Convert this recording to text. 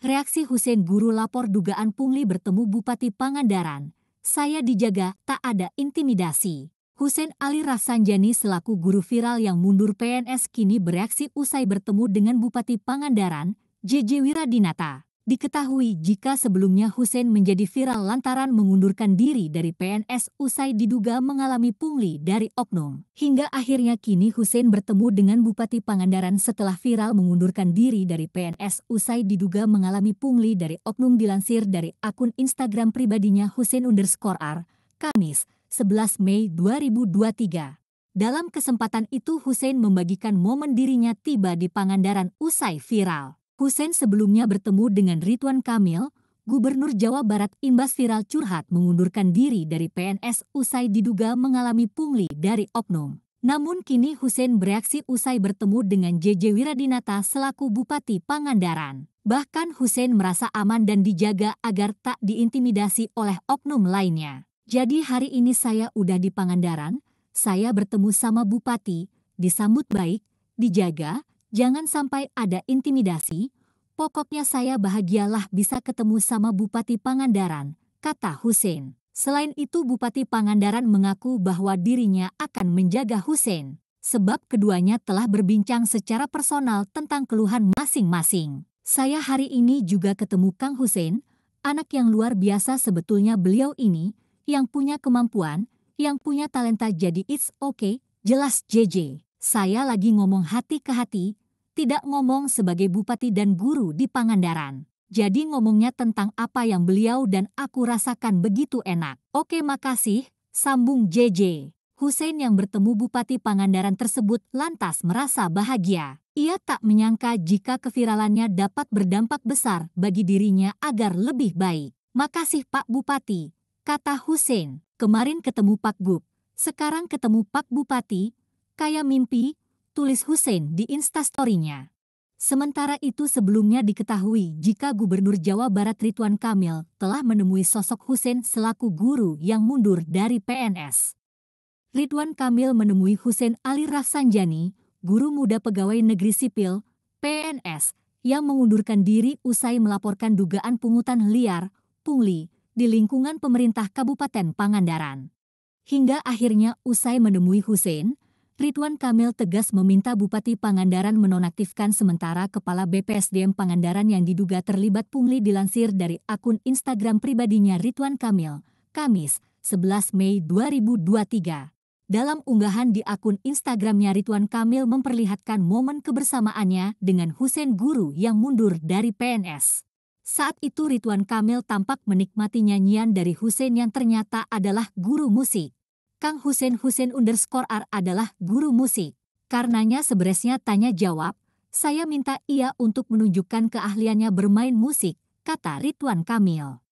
Reaksi Hussein Guru lapor dugaan pungli bertemu Bupati Pangandaran. Saya dijaga, tak ada intimidasi. Hussein Ali Rasanjani selaku guru viral yang mundur PNS kini bereaksi usai bertemu dengan Bupati Pangandaran, JJ Wiradinata. Diketahui jika sebelumnya Hussein menjadi viral lantaran mengundurkan diri dari PNS usai diduga mengalami pungli dari Oknum. Hingga akhirnya kini Hussein bertemu dengan Bupati Pangandaran setelah viral mengundurkan diri dari PNS usai diduga mengalami pungli dari Oknum dilansir dari akun Instagram pribadinya Hussein underscore R, Kamis, 11 Mei 2023. Dalam kesempatan itu Hussein membagikan momen dirinya tiba di Pangandaran usai viral. Hussein sebelumnya bertemu dengan Ridwan Kamil, Gubernur Jawa Barat imbas viral curhat mengundurkan diri dari PNS usai diduga mengalami pungli dari Oknum. Namun kini Hussein bereaksi usai bertemu dengan JJ Wiradinata selaku Bupati Pangandaran. Bahkan Hussein merasa aman dan dijaga agar tak diintimidasi oleh oknum lainnya. Jadi hari ini saya udah di Pangandaran, saya bertemu sama Bupati, disambut baik, dijaga, jangan sampai ada intimidasi, Pokoknya saya bahagialah bisa ketemu sama Bupati Pangandaran, kata Hussein. Selain itu Bupati Pangandaran mengaku bahwa dirinya akan menjaga Hussein, sebab keduanya telah berbincang secara personal tentang keluhan masing-masing. Saya hari ini juga ketemu Kang Hussein, anak yang luar biasa sebetulnya beliau ini, yang punya kemampuan, yang punya talenta jadi it's okay, jelas JJ. Saya lagi ngomong hati ke hati, tidak ngomong sebagai bupati dan guru di Pangandaran. Jadi ngomongnya tentang apa yang beliau dan aku rasakan begitu enak. Oke makasih, sambung JJ. Hussein yang bertemu Bupati Pangandaran tersebut lantas merasa bahagia. Ia tak menyangka jika keviralannya dapat berdampak besar bagi dirinya agar lebih baik. Makasih Pak Bupati, kata Hussein. Kemarin ketemu Pak Gub, sekarang ketemu Pak Bupati, kayak mimpi, tulis Hussein di instastorynya. Sementara itu sebelumnya diketahui jika Gubernur Jawa Barat Ridwan Kamil telah menemui sosok Hussein selaku guru yang mundur dari PNS. Ridwan Kamil menemui Hussein Ali Rafsanjani, guru muda pegawai negeri sipil, PNS, yang mengundurkan diri usai melaporkan dugaan pungutan liar, pungli, di lingkungan pemerintah Kabupaten Pangandaran. Hingga akhirnya usai menemui Hussein, Rituan Kamil tegas meminta Bupati Pangandaran menonaktifkan sementara Kepala BPSDM Pangandaran yang diduga terlibat pungli dilansir dari akun Instagram pribadinya Rituan Kamil, Kamis, 11 Mei 2023. Dalam unggahan di akun Instagramnya Rituan Kamil memperlihatkan momen kebersamaannya dengan Hussein Guru yang mundur dari PNS. Saat itu Rituan Kamil tampak menikmati nyanyian dari Hussein yang ternyata adalah guru musik. Kang Husen Husen underscore R adalah guru musik. Karenanya seberesnya tanya jawab, saya minta ia untuk menunjukkan keahliannya bermain musik, kata Ridwan Kamil.